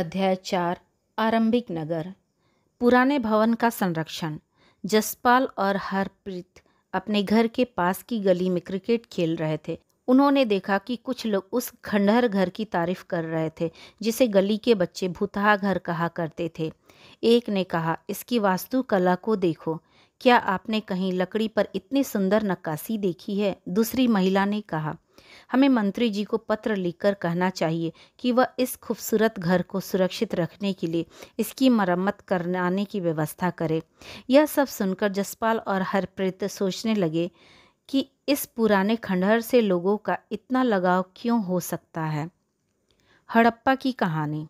अध्याय चार आरंभिक नगर पुराने भवन का संरक्षण जसपाल और हरप्रीत अपने घर के पास की गली में क्रिकेट खेल रहे थे उन्होंने देखा कि कुछ लोग उस खंडहर घर की तारीफ कर रहे थे जिसे गली के बच्चे भूतहा घर कहा करते थे एक ने कहा इसकी वास्तुकला को देखो क्या आपने कहीं लकड़ी पर इतनी सुंदर नक्काशी देखी है दूसरी महिला ने कहा हमें मंत्री जी को पत्र लिखकर कहना चाहिए कि वह इस खूबसूरत घर को सुरक्षित रखने के लिए इसकी मरम्मत कराने की व्यवस्था करे यह सब सुनकर जसपाल और हरप्रीत सोचने लगे कि इस पुराने खंडहर से लोगों का इतना लगाव क्यों हो सकता है हड़प्पा की कहानी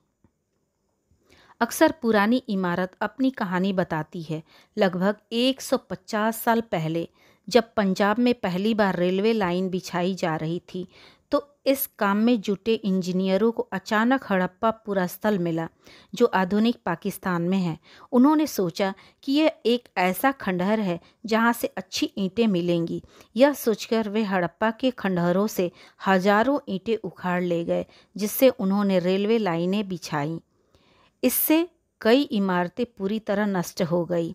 अक्सर पुरानी इमारत अपनी कहानी बताती है लगभग 150 साल पहले जब पंजाब में पहली बार रेलवे लाइन बिछाई जा रही थी तो इस काम में जुटे इंजीनियरों को अचानक हड़प्पा पूरा स्थल मिला जो आधुनिक पाकिस्तान में है उन्होंने सोचा कि यह एक ऐसा खंडहर है जहाँ से अच्छी ईंटें मिलेंगी यह सोचकर वे हड़प्पा के खंडहरों से हजारों ईंटें उखाड़ ले गए जिससे उन्होंने रेलवे लाइनें बिछाई इससे कई इमारतें पूरी तरह नष्ट हो गई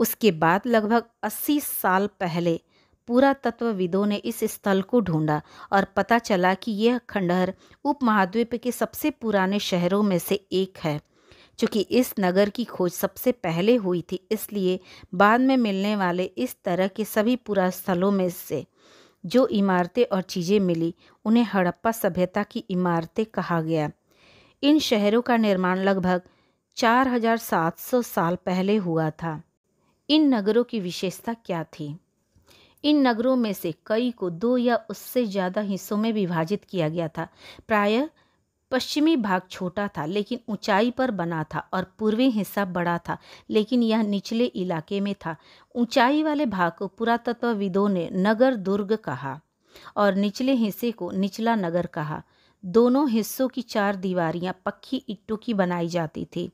उसके बाद लगभग 80 साल पहले पुरातत्वविदों ने इस स्थल को ढूंढा और पता चला कि यह खंडहर उपमहाद्वीप के सबसे पुराने शहरों में से एक है चूँकि इस नगर की खोज सबसे पहले हुई थी इसलिए बाद में मिलने वाले इस तरह के सभी पुरास्थलों में से जो इमारतें और चीज़ें मिली उन्हें हड़प्पा सभ्यता की इमारतें कहा गया इन शहरों का निर्माण लगभग 4700 साल पहले हुआ था इन नगरों की विशेषता क्या थी इन नगरों में से कई को दो या उससे ज़्यादा हिस्सों में विभाजित किया गया था प्रायः पश्चिमी भाग छोटा था लेकिन ऊंचाई पर बना था और पूर्वी हिस्सा बड़ा था लेकिन यह निचले इलाके में था ऊंचाई वाले भाग को पुरातत्वविदों ने नगर दुर्ग कहा और निचले हिस्से को निचला नगर कहा दोनों हिस्सों की चार दीवारियां पक्की इट्टों की बनाई जाती थी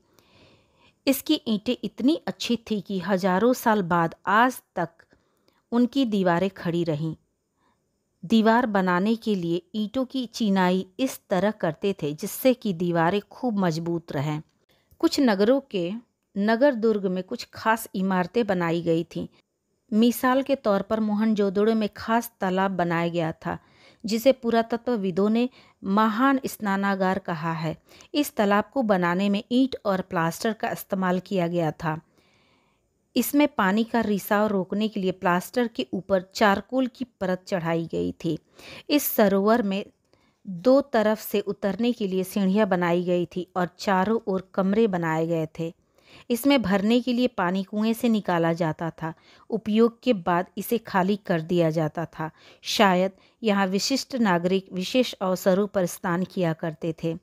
इसकी ईंटें इतनी अच्छी थी कि हजारों साल बाद आज तक उनकी दीवारें खड़ी रहीं दीवार बनाने के लिए ईंटों की चिनाई इस तरह करते थे जिससे कि दीवारें खूब मजबूत रहें कुछ नगरों के नगर दुर्ग में कुछ खास इमारतें बनाई गई थीं मिसाल के तौर पर मोहनजोदड़ो में खास तालाब बनाया गया था जिसे पुरातत्वविदों ने महान स्नानागार कहा है इस तालाब को बनाने में ईंट और प्लास्टर का इस्तेमाल किया गया था इसमें पानी का रिसाव रोकने के लिए प्लास्टर के ऊपर चारकोल की परत चढ़ाई गई थी इस सरोवर में दो तरफ से उतरने के लिए सीढ़ियाँ बनाई गई थी और चारों ओर कमरे बनाए गए थे इसमें भरने के लिए पानी कुएं से निकाला जाता था उपयोग के बाद इसे खाली कर दिया जाता था शायद यहाँ विशिष्ट नागरिक विशेष अवसरों पर स्नान किया करते थे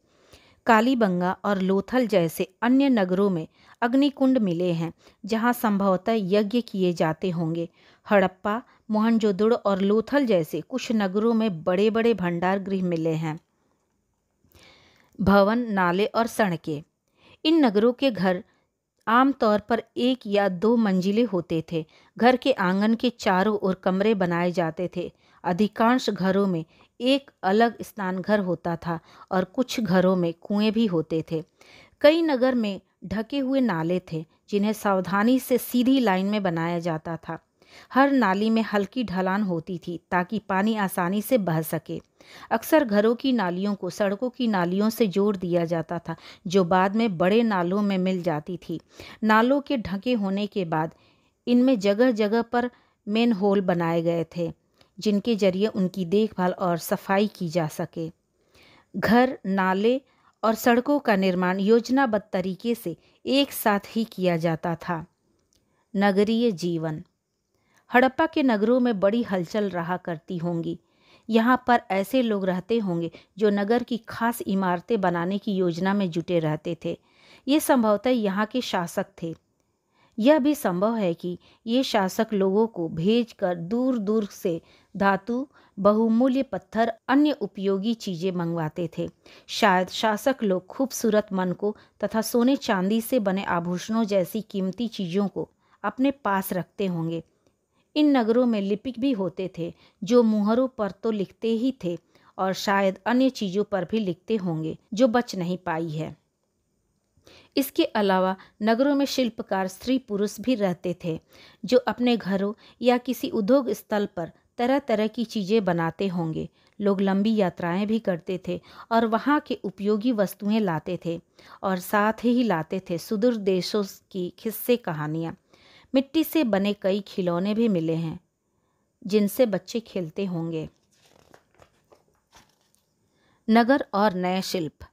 कालीबंगा और लोथल जैसे अन्य नगरों में अग्निकुंड मिले हैं जहाँ संभवतः यज्ञ किए जाते होंगे हड़प्पा मोहनजोदड़ और लोथल जैसे कुछ नगरों में बड़े बड़े भंडार गृह मिले हैं भवन नाले और सड़कें इन नगरों के घर आमतौर पर एक या दो मंजिले होते थे घर के आंगन के चारों ओर कमरे बनाए जाते थे अधिकांश घरों में एक अलग स्नान घर होता था और कुछ घरों में कुएं भी होते थे कई नगर में ढके हुए नाले थे जिन्हें सावधानी से सीधी लाइन में बनाया जाता था हर नाली में हल्की ढलान होती थी ताकि पानी आसानी से बह सके अक्सर घरों की नालियों को सड़कों की नालियों से जोड़ दिया जाता था जो बाद में बड़े नालों में मिल जाती थी नालों के ढके होने के बाद इनमें जगह जगह पर मेन होल बनाए गए थे जिनके जरिए उनकी देखभाल और सफाई की जा सके घर नाले और सड़कों का निर्माण योजनाबद्ध तरीके से एक साथ ही किया जाता था नगरीय जीवन हड़प्पा के नगरों में बड़ी हलचल रहा करती होंगी यहाँ पर ऐसे लोग रहते होंगे जो नगर की खास इमारतें बनाने की योजना में जुटे रहते थे ये संभवतः यहाँ के शासक थे यह भी संभव है कि ये शासक लोगों को भेजकर दूर दूर से धातु बहुमूल्य पत्थर अन्य उपयोगी चीज़ें मंगवाते थे शायद शासक लोग खूबसूरत मन को तथा सोने चांदी से बने आभूषणों जैसी कीमती चीज़ों को अपने पास रखते होंगे इन नगरों में लिपिक भी होते थे जो मुहरों पर तो लिखते ही थे और शायद अन्य चीज़ों पर भी लिखते होंगे जो बच नहीं पाई है इसके अलावा नगरों में शिल्पकार स्त्री पुरुष भी रहते थे जो अपने घरों या किसी उद्योग स्थल पर तरह तरह की चीज़ें बनाते होंगे लोग लंबी यात्राएं भी करते थे और वहाँ के उपयोगी वस्तुएं लाते थे और साथ ही लाते थे सुदूर देशों की किस्से कहानियाँ मिट्टी से बने कई खिलौने भी मिले हैं जिनसे बच्चे खेलते होंगे नगर और नए शिल्प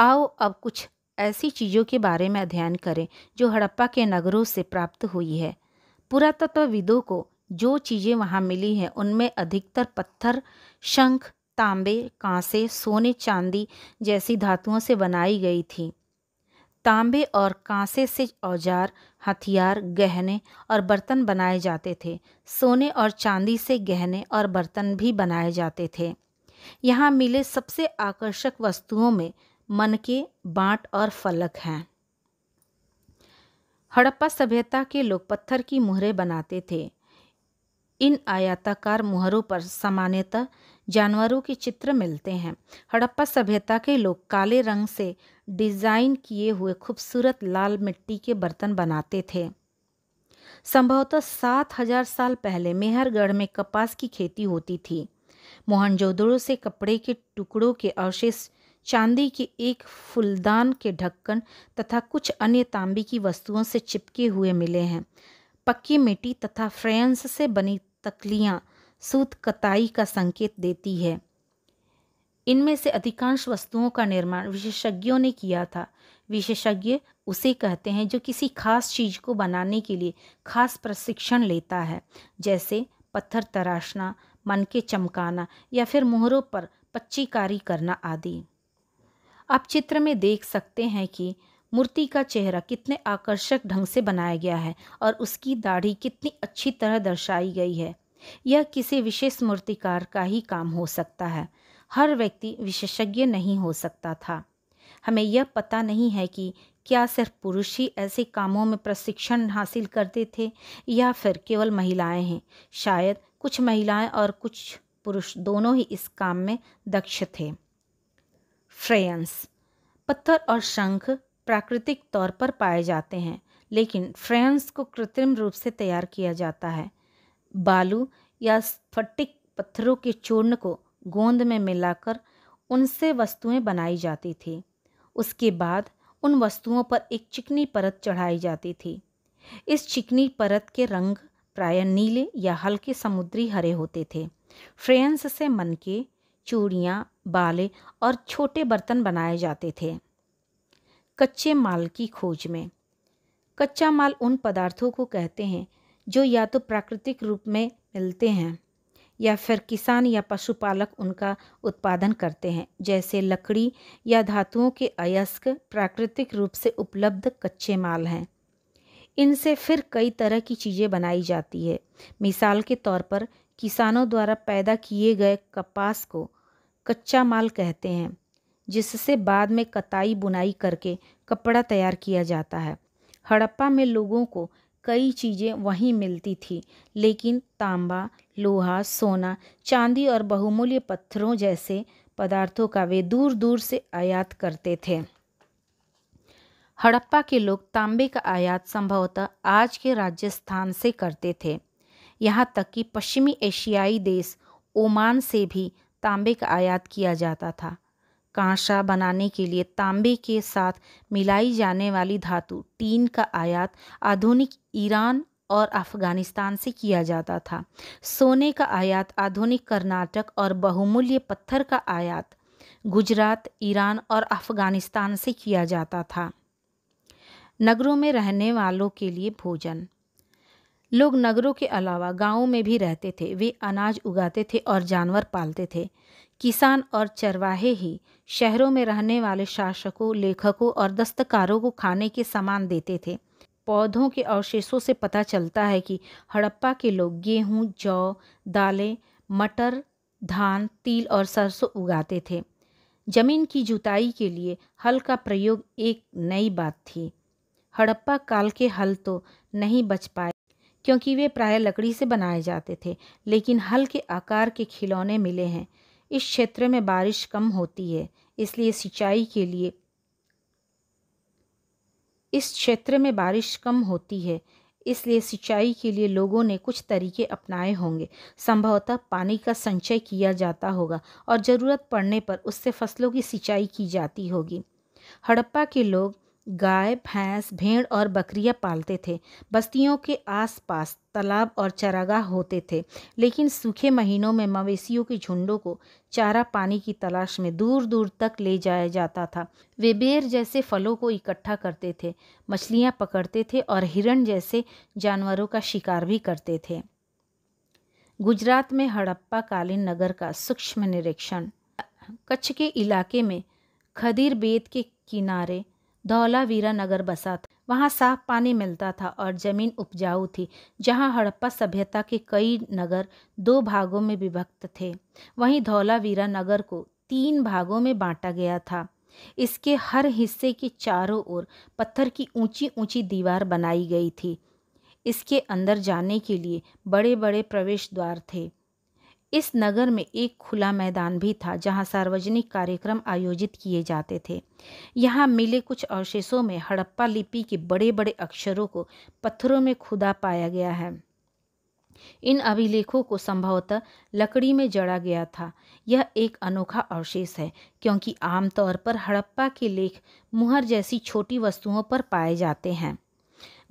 आओ अब कुछ ऐसी चीज़ों के बारे में अध्ययन करें जो हड़प्पा के नगरों से प्राप्त हुई है पुरातत्वविदों को जो चीज़ें वहाँ मिली हैं उनमें अधिकतर पत्थर शंख तांबे कांसे सोने चांदी जैसी धातुओं से बनाई गई थी तांबे और कांसे से औजार हथियार गहने और बर्तन बनाए जाते थे सोने और चांदी से गहने और बर्तन भी बनाए जाते थे यहाँ मिले सबसे आकर्षक वस्तुओं में मन के बांट और फलक हैं हड़प्पा सभ्यता के लोग पत्थर की मुहरें बनाते थे इन आयताकार मुहरों पर सामान्यतः जानवरों के चित्र मिलते हैं हड़प्पा सभ्यता के लोग काले रंग से डिज़ाइन किए हुए खूबसूरत लाल मिट्टी के बर्तन बनाते थे संभवतः सात हजार साल पहले मेहरगढ़ में कपास की खेती होती थी मोहनजोदड़ो से कपड़े के टुकड़ों के अवशेष चांदी के एक फुलदान के ढक्कन तथा कुछ अन्य तांबे की वस्तुओं से चिपके हुए मिले हैं पक्की मिट्टी तथा फ्रेंस से बनी तकलियाँ सूत कताई का संकेत देती है इनमें से अधिकांश वस्तुओं का निर्माण विशेषज्ञों ने किया था विशेषज्ञ उसे कहते हैं जो किसी खास चीज़ को बनाने के लिए खास प्रशिक्षण लेता है जैसे पत्थर तराशना मन के चमकाना या फिर मोहरों पर पच्चीकारी करना आदि आप चित्र में देख सकते हैं कि मूर्ति का चेहरा कितने आकर्षक ढंग से बनाया गया है और उसकी दाढ़ी कितनी अच्छी तरह दर्शाई गई है यह किसी विशेष मूर्तिकार का ही काम हो सकता है हर व्यक्ति विशेषज्ञ नहीं हो सकता था हमें यह पता नहीं है कि क्या सिर्फ पुरुष ही ऐसे कामों में प्रशिक्षण हासिल करते थे या फिर केवल महिलाएं हैं शायद कुछ महिलाएं और कुछ पुरुष दोनों ही इस काम में दक्ष थे फ्रेयंस पत्थर और शंख प्राकृतिक तौर पर पाए जाते हैं लेकिन फ्रेयंस को कृत्रिम रूप से तैयार किया जाता है बालू या स्फटिक पत्थरों के चूर्ण को गोंद में मिलाकर उनसे वस्तुएं बनाई जाती थी उसके बाद उन वस्तुओं पर एक चिकनी परत चढ़ाई जाती थी इस चिकनी परत के रंग प्राय नीले या हल्के समुद्री हरे होते थे फ्रेंस से मनके चूड़ियाँ बाले और छोटे बर्तन बनाए जाते थे कच्चे माल की खोज में कच्चा माल उन पदार्थों को कहते हैं जो या तो प्राकृतिक रूप में मिलते हैं या फिर किसान या पशुपालक उनका उत्पादन करते हैं जैसे लकड़ी या धातुओं के अयस्क प्राकृतिक रूप से उपलब्ध कच्चे माल हैं इनसे फिर कई तरह की चीज़ें बनाई जाती है मिसाल के तौर पर किसानों द्वारा पैदा किए गए कपास को कच्चा माल कहते हैं जिससे बाद में कताई बुनाई करके कपड़ा तैयार किया जाता है हड़प्पा में लोगों को कई चीज़ें वहीं मिलती थी लेकिन तांबा लोहा सोना चांदी और बहुमूल्य पत्थरों जैसे पदार्थों का वे दूर दूर से आयात करते थे हड़प्पा के लोग तांबे का आयात संभवतः आज के राजस्थान से करते थे यहाँ तक कि पश्चिमी एशियाई देश ओमान से भी तांबे का आयात किया जाता था कांसा बनाने के लिए तांबे के साथ मिलाई जाने वाली धातु टीन का आयात आधुनिक ईरान और अफगानिस्तान से किया जाता था सोने का आयात आधुनिक कर्नाटक और बहुमूल्य पत्थर का आयात गुजरात ईरान और अफगानिस्तान से किया जाता था नगरों में रहने वालों के लिए भोजन लोग नगरों के अलावा गांवों में भी रहते थे वे अनाज उगाते थे और जानवर पालते थे किसान और चरवाहे ही शहरों में रहने वाले शासकों लेखकों और दस्तकारों को खाने के सामान देते थे पौधों के अवशेषों से पता चलता है कि हड़प्पा के लोग गेहूं, जौ दालें मटर धान तिल और सरसों उगाते थे जमीन की जुताई के लिए हल का प्रयोग एक नई बात थी हड़प्पा काल के हल तो नहीं बच पाए क्योंकि वे प्राय लकड़ी से बनाए जाते थे लेकिन हल्के आकार के खिलौने मिले हैं इस क्षेत्र में बारिश कम होती है इसलिए सिंचाई के लिए इस क्षेत्र में बारिश कम होती है इसलिए सिंचाई के लिए लोगों ने कुछ तरीके अपनाए होंगे संभवतः पानी का संचय किया जाता होगा और ज़रूरत पड़ने पर उससे फसलों की सिंचाई की जाती होगी हड़प्पा के लोग गाय भैंस भेड़ और बकरियां पालते थे बस्तियों के आसपास तालाब और चरागाह होते थे लेकिन सूखे महीनों में मवेशियों के झुंडों को चारा पानी की तलाश में दूर दूर तक ले जाया जाता था वे बेर जैसे फलों को इकट्ठा करते थे मछलियाँ पकड़ते थे और हिरण जैसे जानवरों का शिकार भी करते थे गुजरात में हड़प्पा कालीन नगर का सूक्ष्म निरीक्षण कच्छ के इलाके में खदीर बेद के किनारे धौलावीरा नगर बसा था वहाँ साफ पानी मिलता था और ज़मीन उपजाऊ थी जहाँ हड़प्पा सभ्यता के कई नगर दो भागों में विभक्त थे वहीं धौलावीरा नगर को तीन भागों में बांटा गया था इसके हर हिस्से के चारों ओर पत्थर की ऊंची ऊंची दीवार बनाई गई थी इसके अंदर जाने के लिए बड़े बड़े प्रवेश द्वार थे इस नगर में एक खुला मैदान भी था जहां सार्वजनिक कार्यक्रम आयोजित किए जाते थे यहाँ मिले कुछ अवशेषों में हड़प्पा लिपि के बड़े बड़े अक्षरों को पत्थरों में खुदा पाया गया है इन अभिलेखों को संभवतः लकड़ी में जड़ा गया था यह एक अनोखा अवशेष है क्योंकि आमतौर पर हड़प्पा के लेख मुहर जैसी छोटी वस्तुओं पर पाए जाते हैं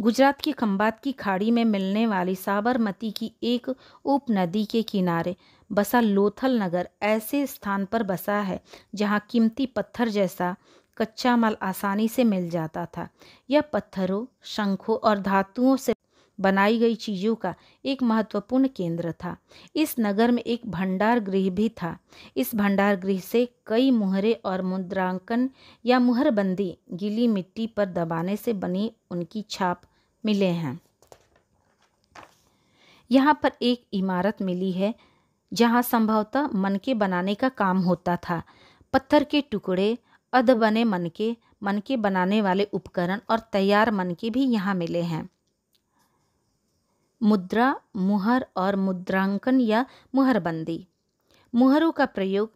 गुजरात की खम्बात की खाड़ी में मिलने वाली साबरमती की एक उप नदी के किनारे बसा लोथल नगर ऐसे स्थान पर बसा है जहाँ कीमती पत्थर जैसा कच्चा माल आसानी से मिल जाता था यह पत्थरों शंखों और धातुओं से बनाई गई चीज़ों का एक महत्वपूर्ण केंद्र था इस नगर में एक भंडार गृह भी था इस भंडार गृह से कई मुहरे और मुद्रांकन या मुहरबंदी गीली मिट्टी पर दबाने से बनी उनकी छाप मिले हैं यहाँ पर एक इमारत मिली है जहाँ संभवतः मनके बनाने का काम होता था पत्थर के टुकड़े अध बने मनके मनके बनाने वाले उपकरण और तैयार मनके भी यहाँ मिले हैं मुद्रा मुहर और मुद्रांकन या मुहरबंदी मुहरों का प्रयोग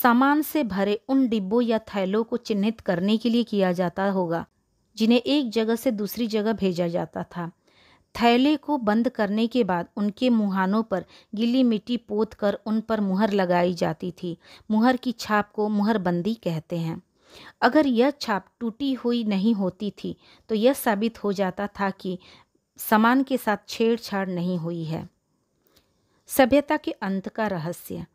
सामान से भरे उन डिब्बों या थैलों को चिन्हित करने के लिए किया जाता होगा जिन्हें एक जगह से दूसरी जगह भेजा जाता था थैले को बंद करने के बाद उनके मुहानों पर गीली मिट्टी पोत कर उन पर मुहर लगाई जाती थी मुहर की छाप को मुहरबंदी कहते हैं अगर यह छाप टूटी हुई नहीं होती थी तो यह साबित हो जाता था कि समान के साथ छेड़छाड़ नहीं हुई है सभ्यता के अंत का रहस्य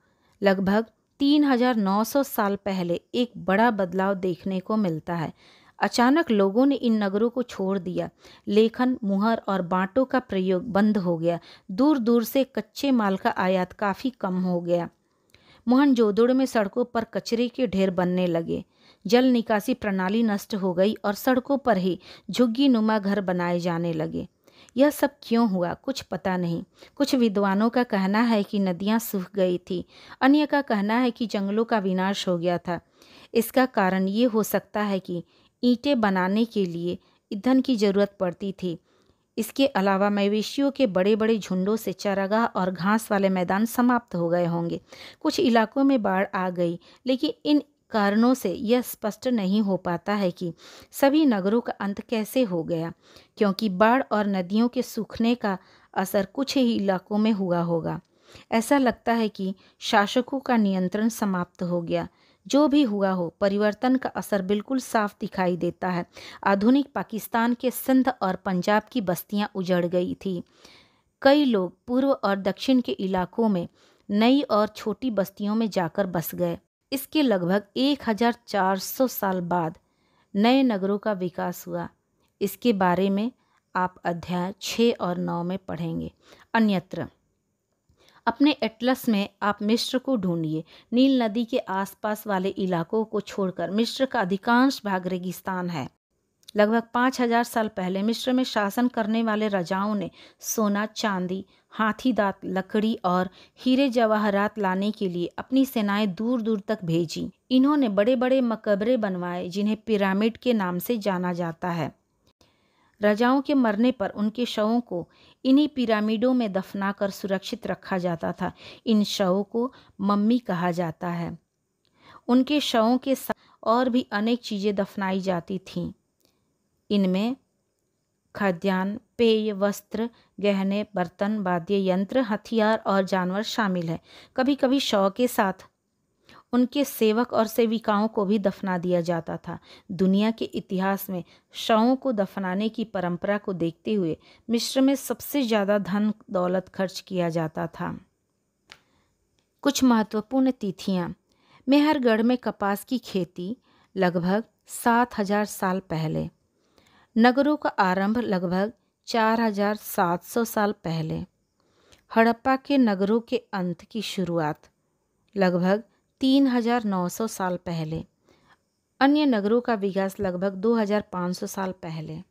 लगभग 3,900 साल पहले एक बड़ा बदलाव देखने को मिलता है अचानक लोगों ने इन नगरों को छोड़ दिया लेखन मुहर और बांटों का प्रयोग बंद हो गया दूर दूर से कच्चे माल का आयात काफ़ी कम हो गया मोहनजोदड़ो में सड़कों पर कचरे के ढेर बनने लगे जल निकासी प्रणाली नष्ट हो गई और सड़कों पर ही झुग्गी नुमा घर बनाए जाने लगे यह सब क्यों हुआ कुछ पता नहीं कुछ विद्वानों का कहना है कि नदियाँ सूख गई थी अन्य का कहना है कि जंगलों का विनाश हो गया था इसका कारण ये हो सकता है कि ईंटें बनाने के लिए ईंधन की ज़रूरत पड़ती थी इसके अलावा मवेशियों के बड़े बड़े झुंडों से चरागाह और घास वाले मैदान समाप्त हो गए होंगे कुछ इलाकों में बाढ़ आ गई लेकिन इन कारणों से यह स्पष्ट नहीं हो पाता है कि सभी नगरों का अंत कैसे हो गया क्योंकि बाढ़ और नदियों के सूखने का असर कुछ ही इलाकों में हुआ होगा ऐसा लगता है कि शासकों का नियंत्रण समाप्त हो गया जो भी हुआ हो परिवर्तन का असर बिल्कुल साफ दिखाई देता है आधुनिक पाकिस्तान के सिंध और पंजाब की बस्तियां उजड़ गई थी कई लोग पूर्व और दक्षिण के इलाकों में नई और छोटी बस्तियों में जाकर बस गए इसके लगभग 1400 साल बाद नए नगरों का विकास हुआ इसके बारे में आप अध्याय छः और नौ में पढ़ेंगे अन्यत्र अपने एटलस में आप मिश्र को ढूंढिए नील नदी के आसपास वाले इलाकों को छोड़कर मिश्र का अधिकांश भाग रेगिस्तान है लगभग पाँच हजार साल पहले मिश्र में शासन करने वाले राजाओं ने सोना चांदी हाथी दांत लकड़ी और हीरे जवाहरात लाने के लिए अपनी सेनाएं दूर दूर तक भेजी इन्होंने बड़े बड़े मकबरे बनवाए जिन्हें पिरामिड के नाम से जाना जाता है राजाओं के मरने पर उनके शवों को इन्हीं पिरामिडों में दफना कर सुरक्षित रखा जाता था इन शवों को मम्मी कहा जाता है उनके शवों के साथ और भी अनेक चीज़ें दफनाई जाती थीं इनमें खाद्यान्न पेय वस्त्र गहने बर्तन वाद्य यंत्र हथियार और जानवर शामिल है कभी कभी शव के साथ उनके सेवक और सेविकाओं को भी दफना दिया जाता था दुनिया के इतिहास में शवों को दफनाने की परंपरा को देखते हुए मिश्र में सबसे ज़्यादा धन दौलत खर्च किया जाता था कुछ महत्वपूर्ण तिथियाँ मेहरगढ़ में कपास की खेती लगभग सात हजार साल पहले नगरों का आरंभ लगभग 4,700 साल पहले हड़प्पा के नगरों के अंत की शुरुआत लगभग 3,900 साल पहले अन्य नगरों का विकास लगभग 2,500 साल पहले